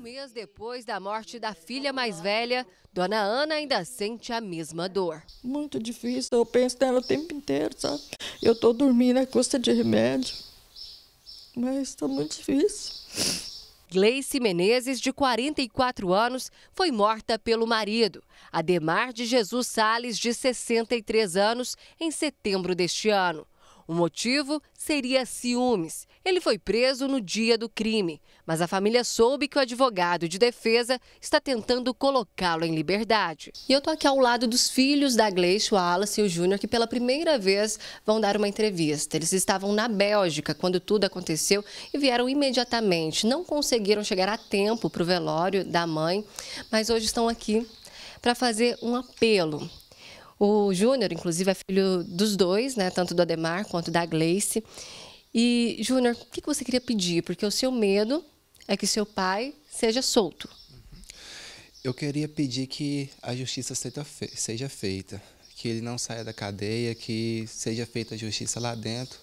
mês depois da morte da filha mais velha, Dona Ana ainda sente a mesma dor. Muito difícil, eu penso nela o tempo inteiro, sabe? Eu estou dormindo à custa de remédio, mas está muito difícil. Gleice Menezes, de 44 anos, foi morta pelo marido, Ademar de Jesus Sales, de 63 anos, em setembro deste ano. O motivo seria ciúmes. Ele foi preso no dia do crime, mas a família soube que o advogado de defesa está tentando colocá-lo em liberdade. E eu estou aqui ao lado dos filhos da Gleice, o Alice e o Júnior, que pela primeira vez vão dar uma entrevista. Eles estavam na Bélgica quando tudo aconteceu e vieram imediatamente. Não conseguiram chegar a tempo para o velório da mãe, mas hoje estão aqui para fazer um apelo o Júnior, inclusive, é filho dos dois, né? Tanto do Ademar quanto da Gleice. E, Júnior, o que você queria pedir? Porque o seu medo é que seu pai seja solto. Uhum. Eu queria pedir que a justiça seja feita, que ele não saia da cadeia, que seja feita a justiça lá dentro,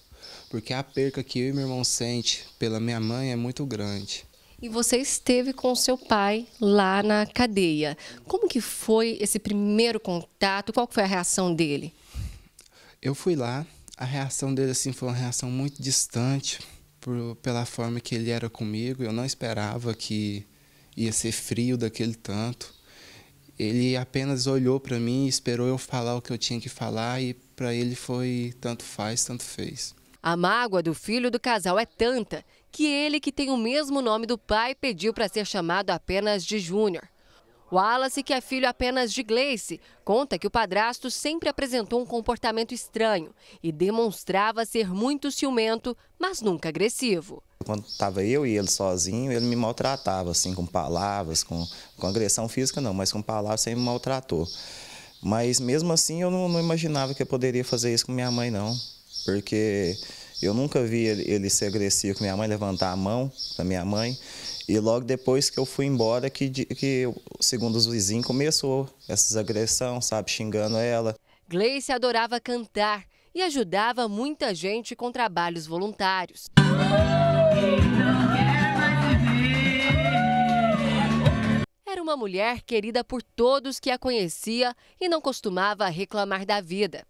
porque a perca que eu e meu irmão sente pela minha mãe é muito grande e você esteve com seu pai lá na cadeia. Como que foi esse primeiro contato? Qual foi a reação dele? Eu fui lá. A reação dele assim foi uma reação muito distante por, pela forma que ele era comigo. Eu não esperava que ia ser frio daquele tanto. Ele apenas olhou para mim, esperou eu falar o que eu tinha que falar e para ele foi tanto faz, tanto fez. A mágoa do filho do casal é tanta que ele, que tem o mesmo nome do pai, pediu para ser chamado apenas de Júnior. Wallace, que é filho apenas de Gleice, conta que o padrasto sempre apresentou um comportamento estranho e demonstrava ser muito ciumento, mas nunca agressivo. Quando estava eu e ele sozinho, ele me maltratava, assim, com palavras, com, com agressão física não, mas com palavras ele me maltratou. Mas mesmo assim eu não, não imaginava que eu poderia fazer isso com minha mãe não, porque eu nunca vi ele, ele ser agressivo com minha mãe, levantar a mão da minha mãe. E logo depois que eu fui embora, que, que segundo os vizinhos, começou essas agressões, sabe, xingando ela. Gleice adorava cantar e ajudava muita gente com trabalhos voluntários. Era uma mulher querida por todos que a conhecia e não costumava reclamar da vida.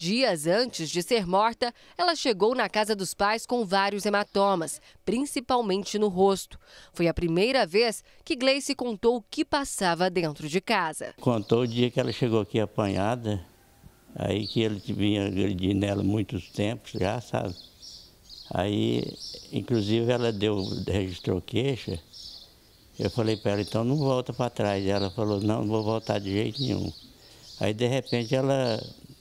Dias antes de ser morta, ela chegou na casa dos pais com vários hematomas, principalmente no rosto. Foi a primeira vez que Gleice contou o que passava dentro de casa. Contou o dia que ela chegou aqui apanhada, aí que ele vinha agredindo nela muitos tempos, já sabe. Aí, inclusive, ela deu, registrou queixa. Eu falei para ela, então não volta para trás. Ela falou, não, não vou voltar de jeito nenhum. Aí, de repente, ela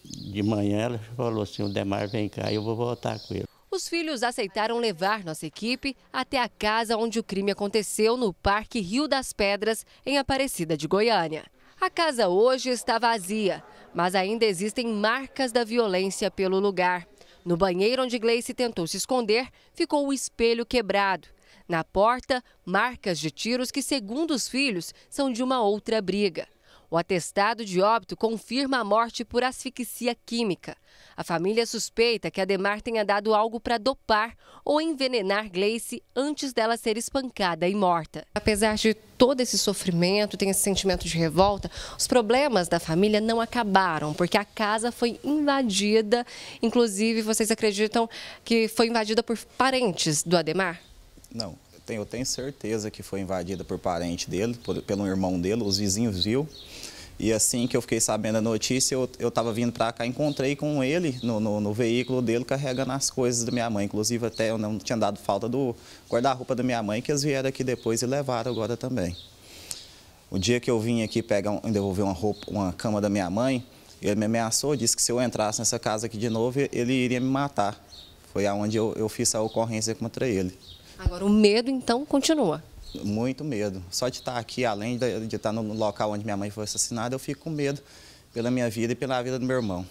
de manhã ela falou assim, o Demar vem cá, eu vou voltar com ele. Os filhos aceitaram levar nossa equipe até a casa onde o crime aconteceu no Parque Rio das Pedras, em Aparecida de Goiânia. A casa hoje está vazia, mas ainda existem marcas da violência pelo lugar. No banheiro onde Gleice tentou se esconder, ficou o espelho quebrado. Na porta, marcas de tiros que, segundo os filhos, são de uma outra briga. O atestado de óbito confirma a morte por asfixia química. A família suspeita que Ademar tenha dado algo para dopar ou envenenar Gleice antes dela ser espancada e morta. Apesar de todo esse sofrimento, tem esse sentimento de revolta, os problemas da família não acabaram, porque a casa foi invadida. Inclusive, vocês acreditam que foi invadida por parentes do Ademar? Não, tenho, eu tenho certeza que foi invadida por parente dele, por, pelo irmão dele, os vizinhos viu. E assim que eu fiquei sabendo a notícia, eu estava vindo para cá, encontrei com ele no, no, no, veículo dele carregando as coisas da minha mãe. Inclusive, até eu não tinha dado falta do guarda-roupa da minha mãe, que eles vieram aqui depois e levaram agora também. O dia que eu vim aqui pegar, um, devolver uma roupa, uma cama da minha mãe, ele me ameaçou, disse que se eu entrasse nessa casa aqui de novo, ele iria me matar. Foi aonde eu, eu fiz a ocorrência contra ele. Agora, o medo, então, continua. Muito medo. Só de estar aqui, além de, estar no local onde minha mãe foi assassinada, eu fico com medo pela minha vida e pela vida do meu irmão.